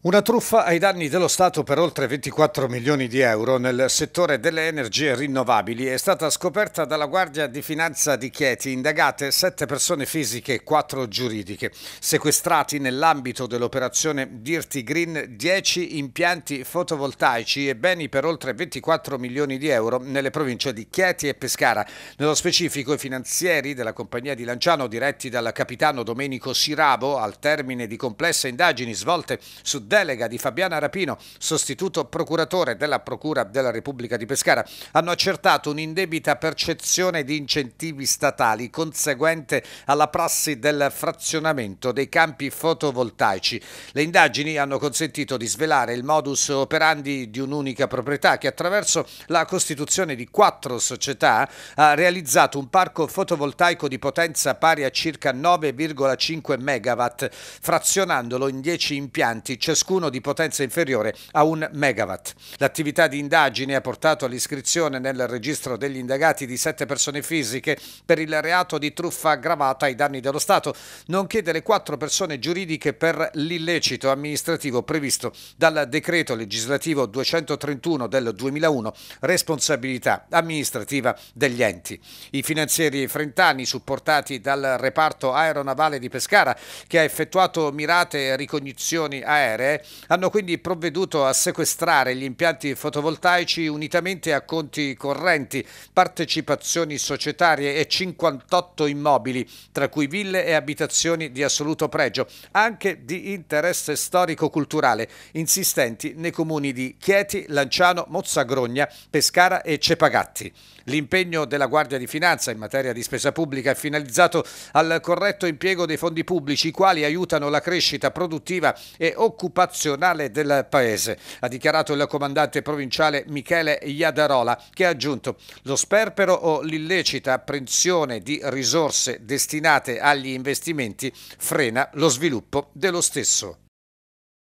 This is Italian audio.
Una truffa ai danni dello Stato per oltre 24 milioni di euro nel settore delle energie rinnovabili è stata scoperta dalla Guardia di Finanza di Chieti, indagate sette persone fisiche e quattro giuridiche, sequestrati nell'ambito dell'operazione Dirty Green 10 impianti fotovoltaici e beni per oltre 24 milioni di euro nelle province di Chieti e Pescara. Nello specifico i finanzieri della compagnia di Lanciano diretti dal capitano Domenico Sirabo al termine di complesse indagini svolte su delega di Fabiana Rapino, sostituto procuratore della Procura della Repubblica di Pescara, hanno accertato un'indebita percezione di incentivi statali conseguente alla prassi del frazionamento dei campi fotovoltaici. Le indagini hanno consentito di svelare il modus operandi di un'unica proprietà che attraverso la costituzione di quattro società ha realizzato un parco fotovoltaico di potenza pari a circa 9,5 MW, frazionandolo in 10 impianti ciascuno ciascuno di potenza inferiore a un megawatt. L'attività di indagine ha portato all'iscrizione nel registro degli indagati di sette persone fisiche per il reato di truffa aggravata ai danni dello Stato, nonché delle quattro persone giuridiche per l'illecito amministrativo previsto dal decreto legislativo 231 del 2001 responsabilità amministrativa degli enti. I finanzieri frentani, supportati dal reparto aeronavale di Pescara, che ha effettuato mirate ricognizioni aeree, hanno quindi provveduto a sequestrare gli impianti fotovoltaici unitamente a conti correnti, partecipazioni societarie e 58 immobili, tra cui ville e abitazioni di assoluto pregio, anche di interesse storico-culturale, insistenti nei comuni di Chieti, Lanciano, Mozzagrogna, Pescara e Cepagatti. L'impegno della Guardia di Finanza in materia di spesa pubblica è finalizzato al corretto impiego dei fondi pubblici, i quali aiutano la crescita produttiva e occupazione occupazionale del paese, ha dichiarato il comandante provinciale Michele Iadarola, che ha aggiunto lo sperpero o l'illecita apprensione di risorse destinate agli investimenti frena lo sviluppo dello stesso.